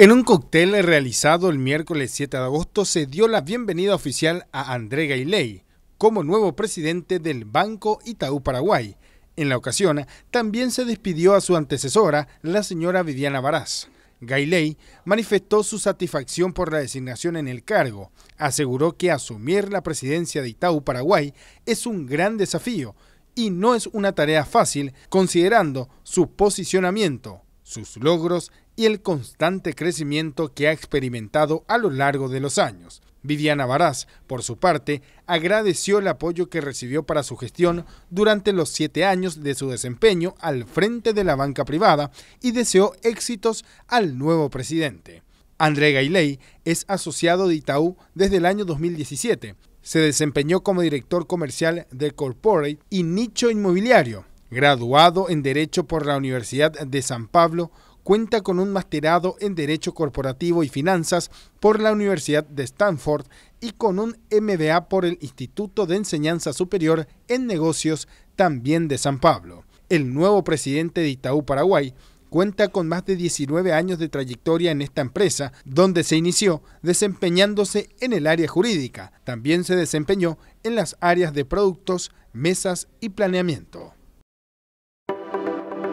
En un cóctel realizado el miércoles 7 de agosto se dio la bienvenida oficial a André Gailey como nuevo presidente del Banco Itaú Paraguay. En la ocasión también se despidió a su antecesora, la señora Viviana Baraz. Gailey manifestó su satisfacción por la designación en el cargo. Aseguró que asumir la presidencia de Itaú Paraguay es un gran desafío y no es una tarea fácil considerando su posicionamiento sus logros y el constante crecimiento que ha experimentado a lo largo de los años. Viviana Baraz, por su parte, agradeció el apoyo que recibió para su gestión durante los siete años de su desempeño al frente de la banca privada y deseó éxitos al nuevo presidente. André Gailey es asociado de Itaú desde el año 2017. Se desempeñó como director comercial de Corporate y Nicho Inmobiliario. Graduado en Derecho por la Universidad de San Pablo, cuenta con un masterado en Derecho Corporativo y Finanzas por la Universidad de Stanford y con un MBA por el Instituto de Enseñanza Superior en Negocios también de San Pablo. El nuevo presidente de Itaú Paraguay cuenta con más de 19 años de trayectoria en esta empresa, donde se inició desempeñándose en el área jurídica. También se desempeñó en las áreas de productos, mesas y planeamiento. thank you